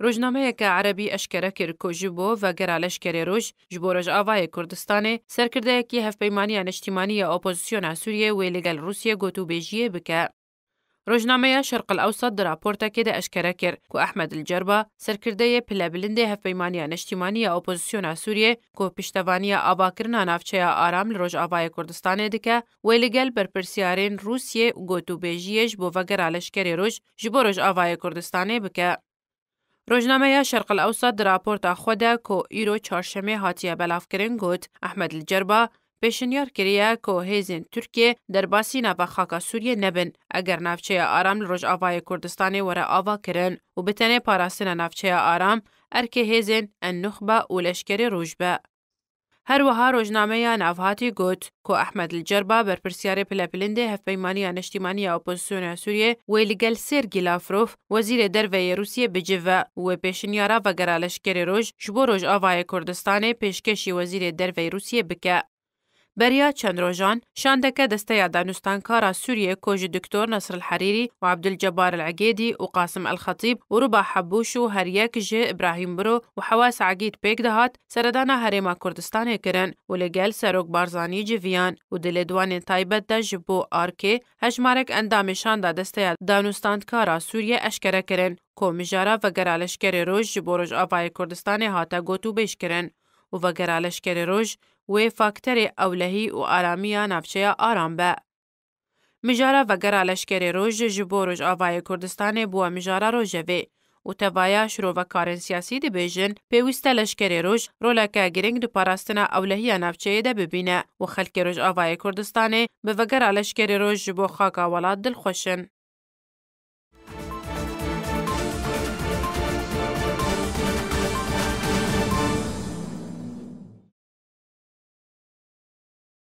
عربی اشکره روزنامەیەکە عەربی ئەشکرە کرد کۆژی بۆ ڤەگەرا لەشکێ ڕۆژ ji بۆ ڕژاوایە کوردستانê سەرکردەیەکی هەفپەیمانیا نشتیمانیە ئۆپۆزیسیۆنا سووریە وێ لەگەل رووسە گوتوبێژیە بکە. ڕۆژنامەیە شەرقل ئەوسەد راپۆرتەکێدا ئەشکرە کرد و ئەحمەد الجەربە سەرکردەیە پلەبلندێ هەفپەیمانیا نشتیمانیە ئۆپۆزیسیۆنا سووریە کۆ پشتەوانیە ئاباکردنا ناوچەیە ئارام لە ڕۆژاوایە کوردستانê دکە وێ لەگەل بەرپرسیارên رووسە و گوتو گوتوبێژیەش بۆ ڤەگەرا لەشکێ روش جبو بۆ ڕۆژاوایە کردستانه بکه. ڕۆژنامەیە شەرق ئەوساد راپۆرتا خۆدا کۆ ئیرۆ چارشەمێ هاتیە بەلافکردن گوت ئەحمەد که هیزین کرە در هێزین و خاکا سوریه سووریە نەبن ئەگەر آرام ئارام آوای کردستانی وره آوا ئاواکردن و بتنه پاراستنە نفچه ئارام ارکه هیزین ان نخبه و لەشکری ڕوژبە. هر هەروەها ڕۆژنامەیان ئافهاتی گوت بر ئەحمەد الجەربا بەرپرسیارە پلەپلندێ هەفپەیمانیا نیشتیمانی ئۆپۆزیسیۆنیا سووریێ وی سیر سێرگی لافرۆف وەزیرە دەرڤەیە رووسیە بجێڤە وێ پێشنیارا بەگەرا لەشکێری ڕۆژ ji بۆ ڕۆژ ئاوایە پیشکشی وزیر در وی روسیه بکه. بریا چند ڕۆژان دسته دانستان دانوستانکارە سوریه کوج دکتۆر نصر الحریری و عبدالجبار العگێدی و قاسم ئەلخەتیب وروبا حەبوش و هەریەک جه ابراهیم برو و حەوا سعگیت پێک دەهات سەردانە هەرێما کوردستانێ کرن و لەگەل سەرۆک بارزانانی جڤیان و دلێ دوانێ تایبەتدا ji بۆ ئارکێ هەژمارەك ئەندامێشاندا دەستەیە دانوستانکارە سووریە ئەشکەرەکردن کۆمژارە ڤگەرا لەشکێری ڕۆژ ji بۆ ڕۆژ ئاڤای کوردستانی هاتە گوت و بێشکردن و ڤگەرا لەشکێری ڕۆژ و فاکتر اولهی و آرامی نفچه آرام به. مجاره و گره لشکر روژ جبو روژ آوای کردستان بوا مجاره رو جوه و توایا شروع و کارن سیاسی دی بیجن پیوسته لشکر روژ لکه گرنگ دو پارستن اولهی نفچه ده ببینه و خلک روژ آوای کردستان به وگر لشکر روژ جبو خاک ولاد دل خوشن.